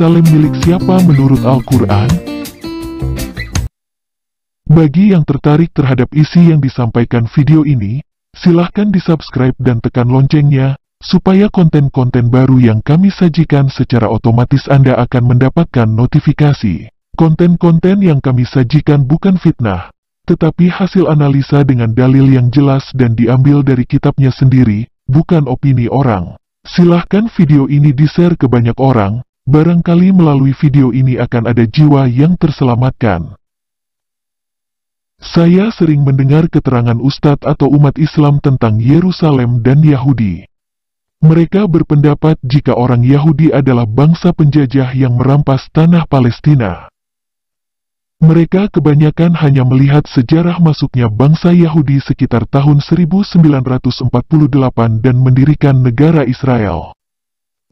Yerusalem milik siapa menurut Al-Quran? Bagi yang tertarik terhadap isi yang disampaikan video ini, silahkan di-subscribe dan tekan loncengnya, supaya konten-konten baru yang kami sajikan secara otomatis Anda akan mendapatkan notifikasi. Konten-konten yang kami sajikan bukan fitnah, tetapi hasil analisa dengan dalil yang jelas dan diambil dari kitabnya sendiri, bukan opini orang. Silahkan video ini di-share ke banyak orang, Barangkali melalui video ini akan ada jiwa yang terselamatkan. Saya sering mendengar keterangan ustadz atau umat Islam tentang Yerusalem dan Yahudi. Mereka berpendapat jika orang Yahudi adalah bangsa penjajah yang merampas tanah Palestina. Mereka kebanyakan hanya melihat sejarah masuknya bangsa Yahudi sekitar tahun 1948 dan mendirikan negara Israel.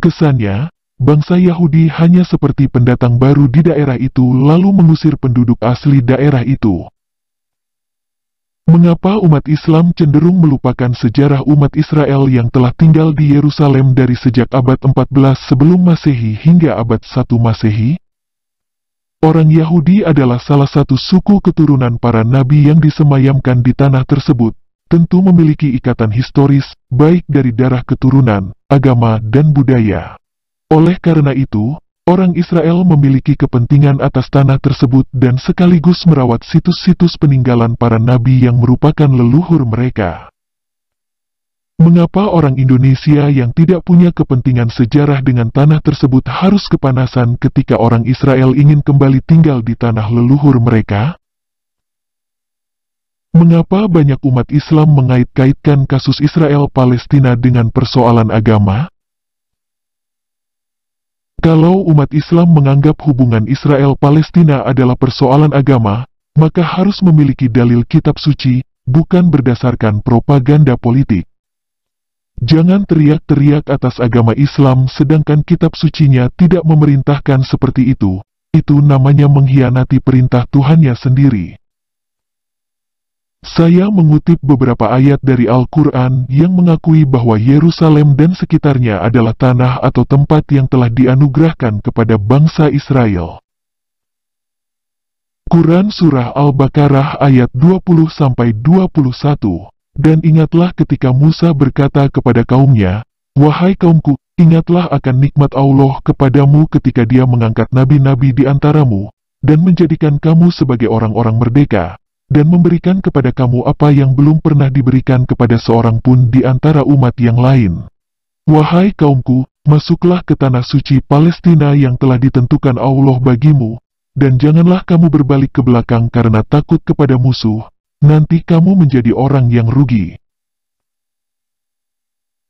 Kesannya, Bangsa Yahudi hanya seperti pendatang baru di daerah itu lalu mengusir penduduk asli daerah itu. Mengapa umat Islam cenderung melupakan sejarah umat Israel yang telah tinggal di Yerusalem dari sejak abad 14 sebelum Masehi hingga abad 1 Masehi? Orang Yahudi adalah salah satu suku keturunan para nabi yang disemayamkan di tanah tersebut, tentu memiliki ikatan historis, baik dari darah keturunan, agama dan budaya. Oleh karena itu, orang Israel memiliki kepentingan atas tanah tersebut dan sekaligus merawat situs-situs peninggalan para nabi yang merupakan leluhur mereka. Mengapa orang Indonesia yang tidak punya kepentingan sejarah dengan tanah tersebut harus kepanasan ketika orang Israel ingin kembali tinggal di tanah leluhur mereka? Mengapa banyak umat Islam mengait-kaitkan kasus Israel-Palestina dengan persoalan agama? Kalau umat Islam menganggap hubungan Israel-Palestina adalah persoalan agama, maka harus memiliki dalil kitab suci, bukan berdasarkan propaganda politik. Jangan teriak-teriak atas agama Islam sedangkan kitab sucinya tidak memerintahkan seperti itu, itu namanya mengkhianati perintah Tuhannya sendiri. Saya mengutip beberapa ayat dari Al-Quran yang mengakui bahwa Yerusalem dan sekitarnya adalah tanah atau tempat yang telah dianugerahkan kepada bangsa Israel. Quran Surah Al-Baqarah ayat 20-21 Dan ingatlah ketika Musa berkata kepada kaumnya, Wahai kaumku, ingatlah akan nikmat Allah kepadamu ketika dia mengangkat nabi-nabi di antaramu, dan menjadikan kamu sebagai orang-orang merdeka, dan memberikan kepada kamu apa yang belum pernah diberikan kepada seorang pun di antara umat yang lain. Wahai kaumku, masuklah ke tanah suci Palestina yang telah ditentukan Allah bagimu, dan janganlah kamu berbalik ke belakang karena takut kepada musuh, nanti kamu menjadi orang yang rugi.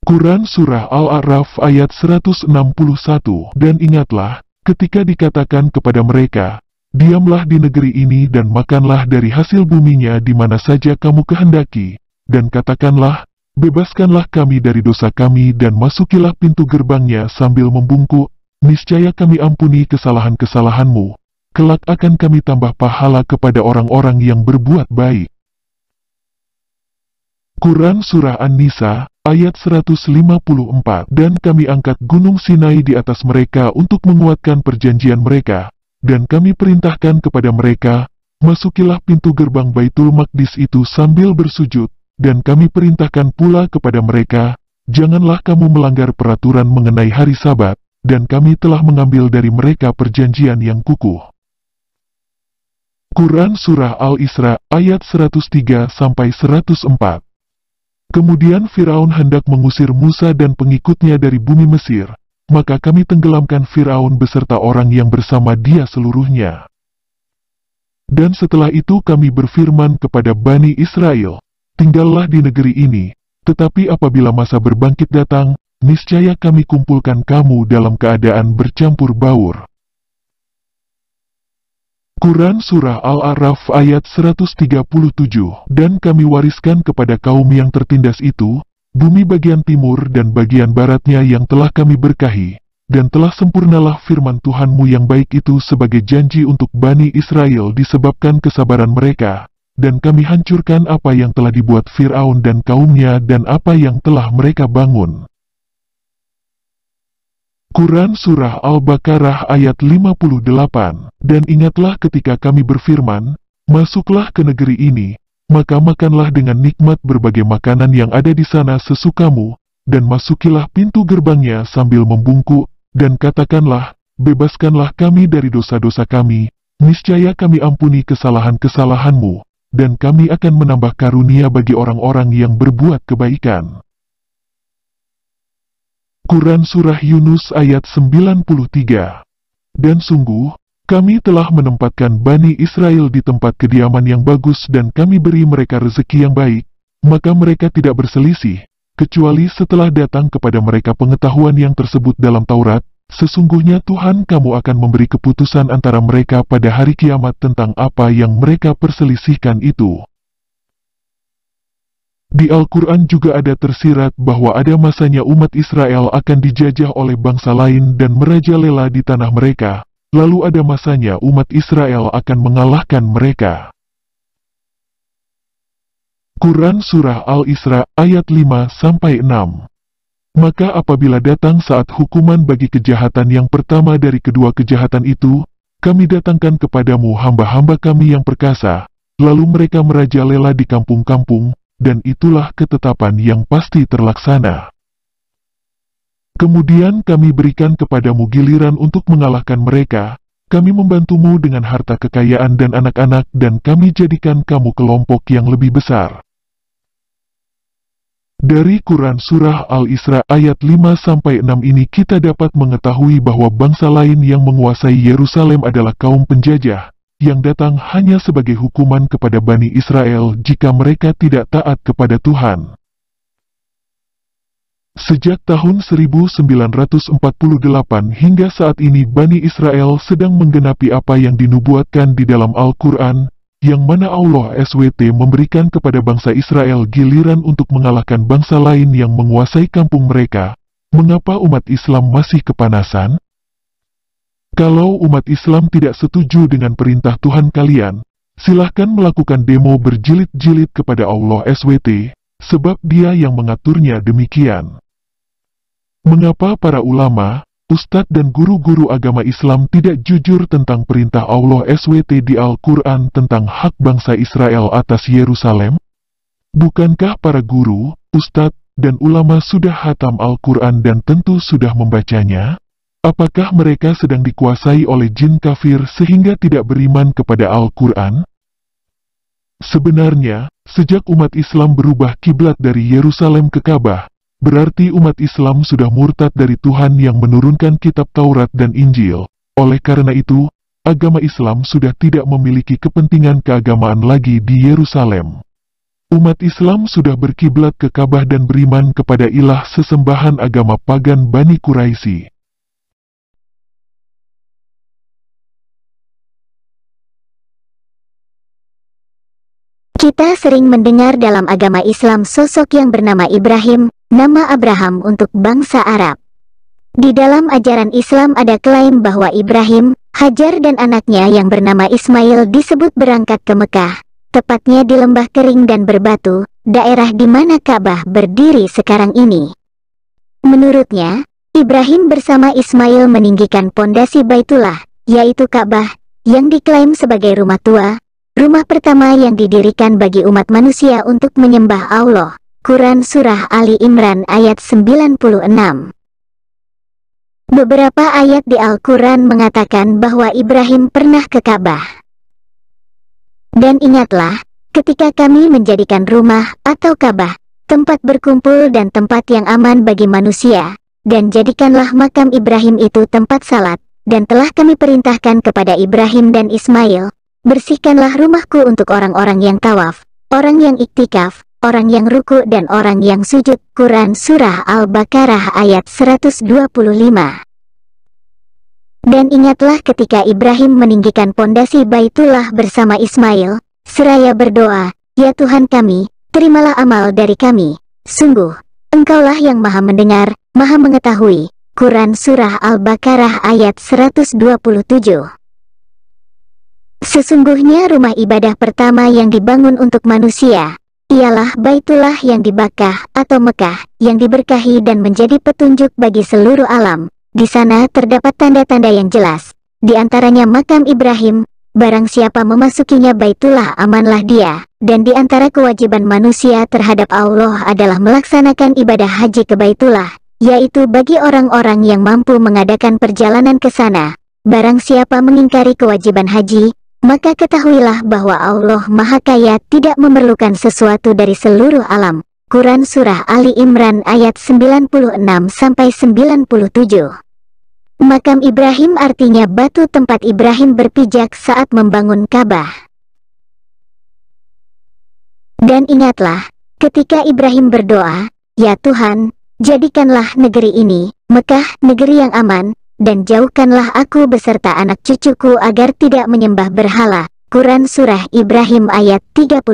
Quran Surah Al-A'raf ayat 161 Dan ingatlah, ketika dikatakan kepada mereka, Diamlah di negeri ini dan makanlah dari hasil buminya di mana saja kamu kehendaki, dan katakanlah, bebaskanlah kami dari dosa kami dan masukilah pintu gerbangnya sambil membungkuk, niscaya kami ampuni kesalahan-kesalahanmu, kelak akan kami tambah pahala kepada orang-orang yang berbuat baik. Quran Surah An-Nisa, ayat 154 Dan kami angkat gunung Sinai di atas mereka untuk menguatkan perjanjian mereka, dan kami perintahkan kepada mereka, masukilah pintu gerbang Baitul Maqdis itu sambil bersujud, dan kami perintahkan pula kepada mereka, janganlah kamu melanggar peraturan mengenai hari sabat, dan kami telah mengambil dari mereka perjanjian yang kukuh. Quran Surah Al-Isra ayat 103-104 Kemudian Firaun hendak mengusir Musa dan pengikutnya dari bumi Mesir, maka kami tenggelamkan Firaun beserta orang yang bersama dia seluruhnya. Dan setelah itu kami berfirman kepada Bani Israel, tinggallah di negeri ini, tetapi apabila masa berbangkit datang, niscaya kami kumpulkan kamu dalam keadaan bercampur baur. Quran Surah Al-A'raf ayat 137 Dan kami wariskan kepada kaum yang tertindas itu, bumi bagian timur dan bagian baratnya yang telah kami berkahi, dan telah sempurnalah firman Tuhanmu yang baik itu sebagai janji untuk Bani Israel disebabkan kesabaran mereka, dan kami hancurkan apa yang telah dibuat Fir'aun dan kaumnya dan apa yang telah mereka bangun. Quran Surah Al-Baqarah ayat 58 Dan ingatlah ketika kami berfirman, Masuklah ke negeri ini, maka makanlah dengan nikmat berbagai makanan yang ada di sana sesukamu, dan masukilah pintu gerbangnya sambil membungkuk, dan katakanlah, bebaskanlah kami dari dosa-dosa kami, niscaya kami ampuni kesalahan-kesalahanmu, dan kami akan menambah karunia bagi orang-orang yang berbuat kebaikan. Quran Surah Yunus ayat 93 Dan sungguh, kami telah menempatkan Bani Israel di tempat kediaman yang bagus dan kami beri mereka rezeki yang baik, maka mereka tidak berselisih, kecuali setelah datang kepada mereka pengetahuan yang tersebut dalam Taurat, sesungguhnya Tuhan kamu akan memberi keputusan antara mereka pada hari kiamat tentang apa yang mereka perselisihkan itu. Di Al-Quran juga ada tersirat bahwa ada masanya umat Israel akan dijajah oleh bangsa lain dan merajalela di tanah mereka, lalu ada masanya umat Israel akan mengalahkan mereka. Quran Surah Al-Isra ayat 5-6 Maka apabila datang saat hukuman bagi kejahatan yang pertama dari kedua kejahatan itu, kami datangkan kepadamu hamba-hamba kami yang perkasa, lalu mereka merajalela di kampung-kampung, dan itulah ketetapan yang pasti terlaksana. Kemudian kami berikan kepadamu giliran untuk mengalahkan mereka, kami membantumu dengan harta kekayaan dan anak-anak dan kami jadikan kamu kelompok yang lebih besar. Dari Quran Surah Al-Isra ayat 5-6 ini kita dapat mengetahui bahwa bangsa lain yang menguasai Yerusalem adalah kaum penjajah, yang datang hanya sebagai hukuman kepada Bani Israel jika mereka tidak taat kepada Tuhan. Sejak tahun 1948 hingga saat ini Bani Israel sedang menggenapi apa yang dinubuatkan di dalam Al-Quran, yang mana Allah SWT memberikan kepada bangsa Israel giliran untuk mengalahkan bangsa lain yang menguasai kampung mereka. Mengapa umat Islam masih kepanasan? Kalau umat Islam tidak setuju dengan perintah Tuhan kalian, silahkan melakukan demo berjilid-jilid kepada Allah SWT, sebab dia yang mengaturnya demikian. Mengapa para ulama, ustadz dan guru-guru agama Islam tidak jujur tentang perintah Allah SWT di Al-Quran tentang hak bangsa Israel atas Yerusalem? Bukankah para guru, ustadz, dan ulama sudah hatam Al-Quran dan tentu sudah membacanya? Apakah mereka sedang dikuasai oleh jin kafir sehingga tidak beriman kepada Al-Quran? Sebenarnya, sejak umat Islam berubah kiblat dari Yerusalem ke Ka'bah, Berarti umat Islam sudah murtad dari Tuhan yang menurunkan kitab Taurat dan Injil. Oleh karena itu, agama Islam sudah tidak memiliki kepentingan keagamaan lagi di Yerusalem. Umat Islam sudah berkiblat ke Ka'bah dan beriman kepada ilah sesembahan agama pagan Bani Quraisy. Kita sering mendengar dalam agama Islam sosok yang bernama Ibrahim, nama Abraham untuk bangsa Arab. Di dalam ajaran Islam ada klaim bahwa Ibrahim, Hajar dan anaknya yang bernama Ismail disebut berangkat ke Mekah, tepatnya di lembah kering dan berbatu, daerah di mana Ka'bah berdiri sekarang ini. Menurutnya, Ibrahim bersama Ismail meninggikan pondasi Baitullah, yaitu Ka'bah, yang diklaim sebagai rumah tua, rumah pertama yang didirikan bagi umat manusia untuk menyembah Allah. Quran Surah Ali Imran ayat 96 Beberapa ayat di Al-Quran mengatakan bahwa Ibrahim pernah ke Ka'bah. Dan ingatlah, ketika kami menjadikan rumah atau Ka'bah, tempat berkumpul dan tempat yang aman bagi manusia, dan jadikanlah makam Ibrahim itu tempat salat, dan telah kami perintahkan kepada Ibrahim dan Ismail, Bersihkanlah rumahku untuk orang-orang yang tawaf, orang yang iktikaf, orang yang ruku dan orang yang sujud. Quran Surah Al-Baqarah ayat 125 Dan ingatlah ketika Ibrahim meninggikan pondasi Baitullah bersama Ismail, seraya berdoa, Ya Tuhan kami, terimalah amal dari kami. Sungguh, Engkaulah yang maha mendengar, maha mengetahui. Quran Surah Al-Baqarah ayat 127 Sesungguhnya rumah ibadah pertama yang dibangun untuk manusia, ialah Baitullah yang dibakah atau Mekah, yang diberkahi dan menjadi petunjuk bagi seluruh alam. Di sana terdapat tanda-tanda yang jelas, di antaranya makam Ibrahim, barang siapa memasukinya Baitullah amanlah dia, dan di antara kewajiban manusia terhadap Allah adalah melaksanakan ibadah haji ke Baitullah, yaitu bagi orang-orang yang mampu mengadakan perjalanan ke sana. Barang siapa mengingkari kewajiban haji, maka ketahuilah bahwa Allah Maha Kaya tidak memerlukan sesuatu dari seluruh alam. Quran Surah Ali Imran ayat 96-97 Makam Ibrahim artinya batu tempat Ibrahim berpijak saat membangun Ka'bah. Dan ingatlah, ketika Ibrahim berdoa, Ya Tuhan, jadikanlah negeri ini, Mekah, negeri yang aman, dan jauhkanlah aku beserta anak cucuku agar tidak menyembah berhala. Quran Surah Ibrahim ayat 35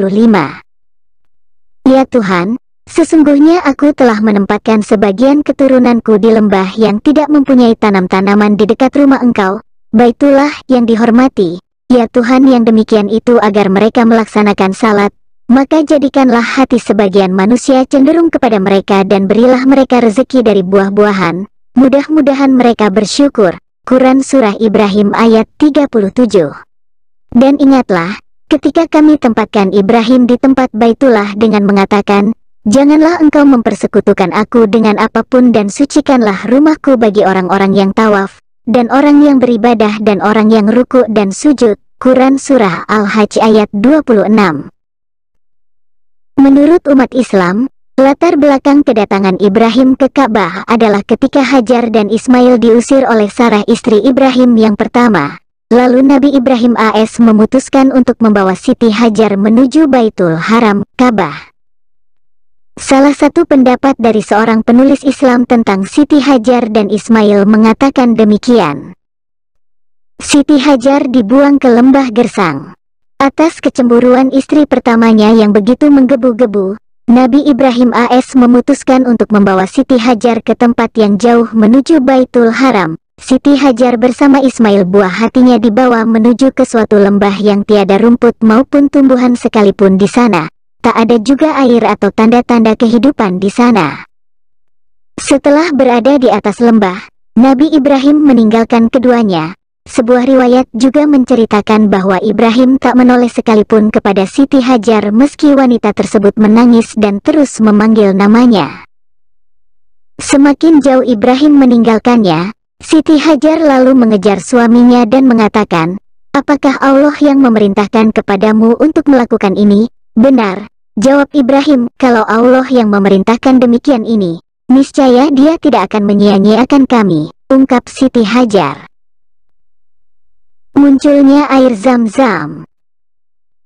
Ya Tuhan, sesungguhnya aku telah menempatkan sebagian keturunanku di lembah yang tidak mempunyai tanam-tanaman di dekat rumah engkau, baitullah yang dihormati. Ya Tuhan yang demikian itu agar mereka melaksanakan salat, maka jadikanlah hati sebagian manusia cenderung kepada mereka dan berilah mereka rezeki dari buah-buahan, Mudah-mudahan mereka bersyukur. Quran Surah Ibrahim ayat 37 Dan ingatlah, ketika kami tempatkan Ibrahim di tempat Baitullah dengan mengatakan, Janganlah engkau mempersekutukan aku dengan apapun dan sucikanlah rumahku bagi orang-orang yang tawaf, dan orang yang beribadah dan orang yang ruku dan sujud. Quran Surah Al-Hajj ayat 26 Menurut umat Islam, Latar belakang kedatangan Ibrahim ke Ka'bah adalah ketika Hajar dan Ismail diusir oleh Sarah istri Ibrahim yang pertama. Lalu Nabi Ibrahim AS memutuskan untuk membawa Siti Hajar menuju Baitul Haram, Ka'bah. Salah satu pendapat dari seorang penulis Islam tentang Siti Hajar dan Ismail mengatakan demikian. Siti Hajar dibuang ke lembah Gersang. Atas kecemburuan istri pertamanya yang begitu menggebu-gebu, Nabi Ibrahim AS memutuskan untuk membawa Siti Hajar ke tempat yang jauh menuju Baitul Haram. Siti Hajar bersama Ismail buah hatinya dibawa menuju ke suatu lembah yang tiada rumput maupun tumbuhan sekalipun di sana. Tak ada juga air atau tanda-tanda kehidupan di sana. Setelah berada di atas lembah, Nabi Ibrahim meninggalkan keduanya, sebuah riwayat juga menceritakan bahwa Ibrahim tak menoleh sekalipun kepada Siti Hajar meski wanita tersebut menangis dan terus memanggil namanya. Semakin jauh Ibrahim meninggalkannya, Siti Hajar lalu mengejar suaminya dan mengatakan, Apakah Allah yang memerintahkan kepadamu untuk melakukan ini? Benar, jawab Ibrahim, kalau Allah yang memerintahkan demikian ini, niscaya dia tidak akan menyia-nyiakan kami, ungkap Siti Hajar munculnya air zam-zam.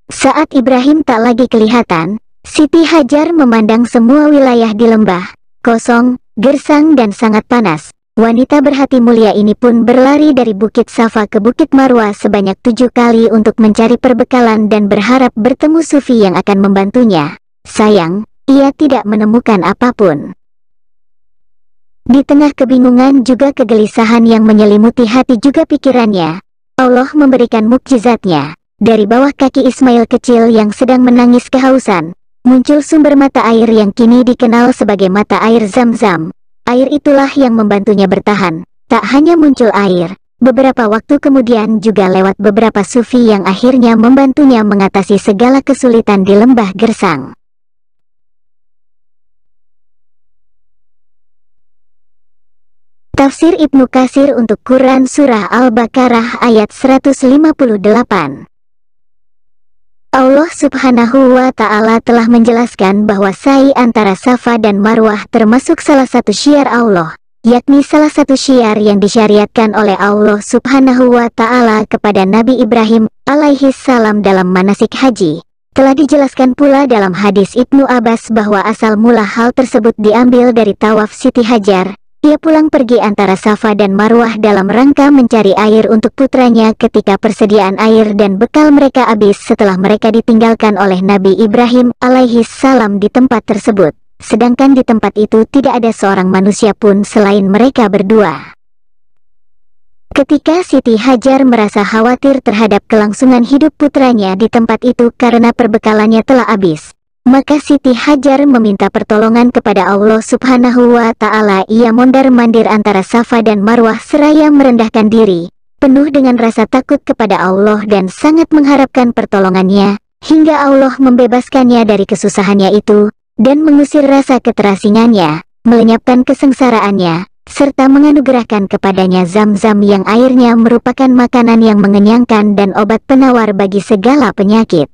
Saat Ibrahim tak lagi kelihatan, Siti Hajar memandang semua wilayah di lembah, kosong, gersang dan sangat panas. Wanita berhati mulia ini pun berlari dari Bukit Safa ke Bukit Marwa sebanyak tujuh kali untuk mencari perbekalan dan berharap bertemu Sufi yang akan membantunya. Sayang, ia tidak menemukan apapun. Di tengah kebingungan juga kegelisahan yang menyelimuti hati juga pikirannya, Allah memberikan mukjizatnya. Dari bawah kaki Ismail kecil yang sedang menangis kehausan, muncul sumber mata air yang kini dikenal sebagai mata air zam-zam. Air itulah yang membantunya bertahan. Tak hanya muncul air, beberapa waktu kemudian juga lewat beberapa sufi yang akhirnya membantunya mengatasi segala kesulitan di lembah gersang. Tafsir Ibnu Kasir untuk Quran Surah Al-Baqarah ayat 158 Allah subhanahu wa ta'ala telah menjelaskan bahwa sa'i antara Safa dan Marwah termasuk salah satu syiar Allah, yakni salah satu syiar yang disyariatkan oleh Allah subhanahu wa ta'ala kepada Nabi Ibrahim alaihi salam dalam manasik haji. Telah dijelaskan pula dalam hadis Ibnu Abbas bahwa asal mula hal tersebut diambil dari tawaf Siti Hajar, ia pulang pergi antara Safa dan Marwah dalam rangka mencari air untuk putranya ketika persediaan air dan bekal mereka habis setelah mereka ditinggalkan oleh Nabi Ibrahim alaihi salam di tempat tersebut. Sedangkan di tempat itu tidak ada seorang manusia pun selain mereka berdua. Ketika Siti Hajar merasa khawatir terhadap kelangsungan hidup putranya di tempat itu karena perbekalannya telah habis, maka Siti Hajar meminta pertolongan kepada Allah subhanahu wa ta'ala ia mondar-mandir antara Safa dan Marwah seraya merendahkan diri, penuh dengan rasa takut kepada Allah dan sangat mengharapkan pertolongannya, hingga Allah membebaskannya dari kesusahannya itu, dan mengusir rasa keterasingannya, melenyapkan kesengsaraannya, serta menganugerahkan kepadanya zam-zam yang airnya merupakan makanan yang mengenyangkan dan obat penawar bagi segala penyakit.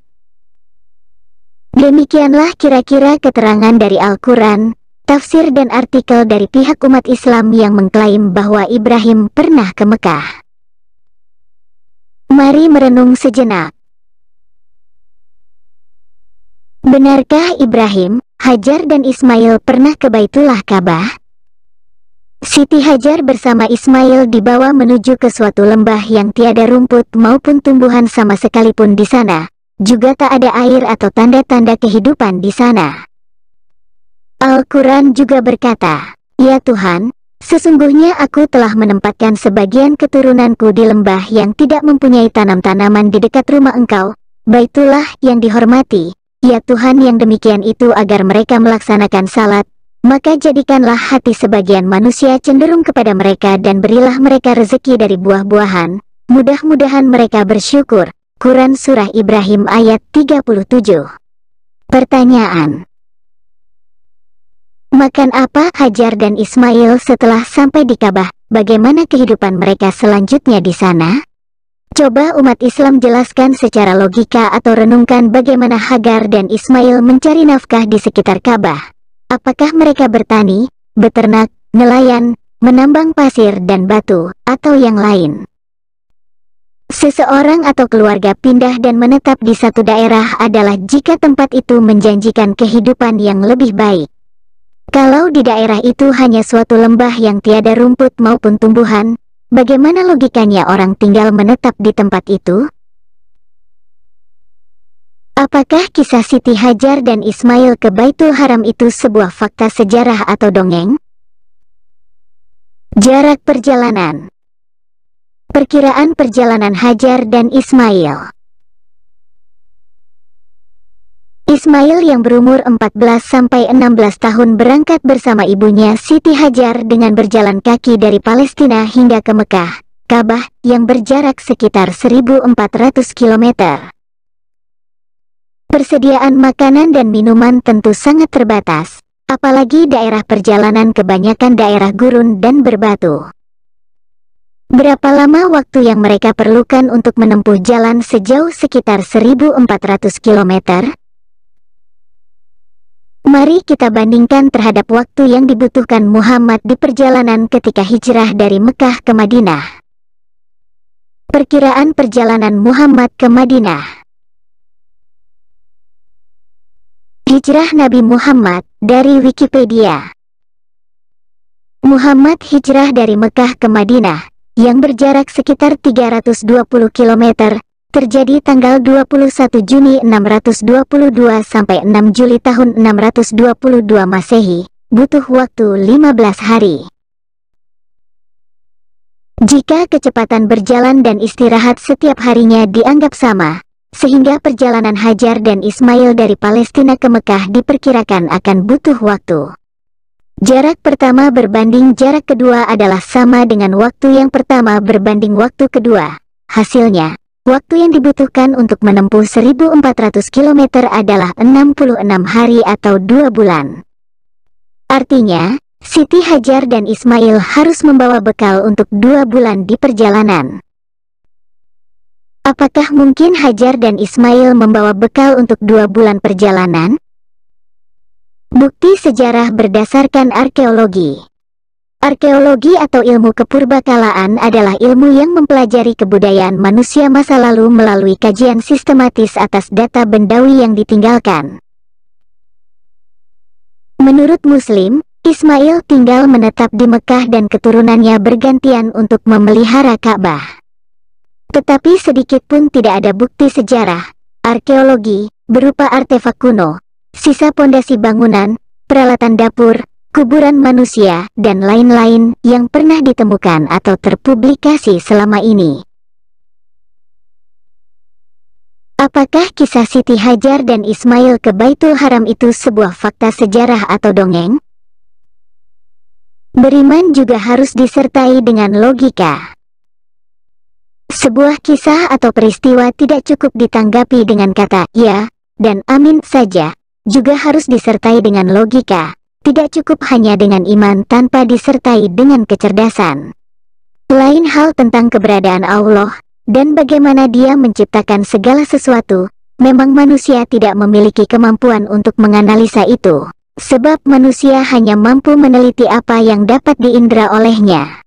Demikianlah kira-kira keterangan dari Al-Quran, tafsir dan artikel dari pihak umat Islam yang mengklaim bahwa Ibrahim pernah ke Mekah. Mari merenung sejenak. Benarkah Ibrahim, Hajar dan Ismail pernah ke Baitullah Ka'bah? Siti Hajar bersama Ismail dibawa menuju ke suatu lembah yang tiada rumput maupun tumbuhan sama sekalipun di sana, juga tak ada air atau tanda-tanda kehidupan di sana. Al-Quran juga berkata, Ya Tuhan, sesungguhnya aku telah menempatkan sebagian keturunanku di lembah yang tidak mempunyai tanam-tanaman di dekat rumah engkau, baitullah yang dihormati, ya Tuhan yang demikian itu agar mereka melaksanakan salat, maka jadikanlah hati sebagian manusia cenderung kepada mereka dan berilah mereka rezeki dari buah-buahan, mudah-mudahan mereka bersyukur. Quran Surah Ibrahim ayat 37 Pertanyaan Makan apa Hajar dan Ismail setelah sampai di Ka'bah, bagaimana kehidupan mereka selanjutnya di sana? Coba umat Islam jelaskan secara logika atau renungkan bagaimana Hagar dan Ismail mencari nafkah di sekitar Ka'bah. Apakah mereka bertani, beternak, nelayan, menambang pasir dan batu, atau yang lain? Seseorang atau keluarga pindah dan menetap di satu daerah adalah jika tempat itu menjanjikan kehidupan yang lebih baik. Kalau di daerah itu hanya suatu lembah yang tiada rumput maupun tumbuhan, bagaimana logikanya orang tinggal menetap di tempat itu? Apakah kisah Siti Hajar dan Ismail ke Baitul Haram itu sebuah fakta sejarah atau dongeng? Jarak perjalanan Perkiraan perjalanan Hajar dan Ismail Ismail yang berumur 14-16 tahun berangkat bersama ibunya Siti Hajar dengan berjalan kaki dari Palestina hingga ke Mekah, Kabah, yang berjarak sekitar 1.400 km. Persediaan makanan dan minuman tentu sangat terbatas, apalagi daerah perjalanan kebanyakan daerah gurun dan berbatu. Berapa lama waktu yang mereka perlukan untuk menempuh jalan sejauh sekitar 1400 km? Mari kita bandingkan terhadap waktu yang dibutuhkan Muhammad di perjalanan ketika hijrah dari Mekah ke Madinah. Perkiraan perjalanan Muhammad ke Madinah Hijrah Nabi Muhammad dari Wikipedia Muhammad hijrah dari Mekah ke Madinah yang berjarak sekitar 320 km, terjadi tanggal 21 Juni 622 sampai 6 Juli tahun 622 Masehi, butuh waktu 15 hari. Jika kecepatan berjalan dan istirahat setiap harinya dianggap sama, sehingga perjalanan Hajar dan Ismail dari Palestina ke Mekah diperkirakan akan butuh waktu Jarak pertama berbanding jarak kedua adalah sama dengan waktu yang pertama berbanding waktu kedua. Hasilnya, waktu yang dibutuhkan untuk menempuh 1400 km adalah 66 hari atau 2 bulan. Artinya, Siti Hajar dan Ismail harus membawa bekal untuk 2 bulan di perjalanan. Apakah mungkin Hajar dan Ismail membawa bekal untuk 2 bulan perjalanan? Bukti sejarah berdasarkan arkeologi Arkeologi atau ilmu kepurbakalaan adalah ilmu yang mempelajari kebudayaan manusia masa lalu melalui kajian sistematis atas data bendawi yang ditinggalkan. Menurut Muslim, Ismail tinggal menetap di Mekah dan keturunannya bergantian untuk memelihara Ka'bah. Tetapi sedikit pun tidak ada bukti sejarah, arkeologi, berupa artefak kuno, sisa pondasi bangunan, peralatan dapur, kuburan manusia, dan lain-lain yang pernah ditemukan atau terpublikasi selama ini. Apakah kisah Siti Hajar dan Ismail ke Baitul Haram itu sebuah fakta sejarah atau dongeng? Beriman juga harus disertai dengan logika. Sebuah kisah atau peristiwa tidak cukup ditanggapi dengan kata ya dan amin saja, juga harus disertai dengan logika, tidak cukup hanya dengan iman tanpa disertai dengan kecerdasan. Selain hal tentang keberadaan Allah, dan bagaimana dia menciptakan segala sesuatu, memang manusia tidak memiliki kemampuan untuk menganalisa itu, sebab manusia hanya mampu meneliti apa yang dapat diindra olehnya.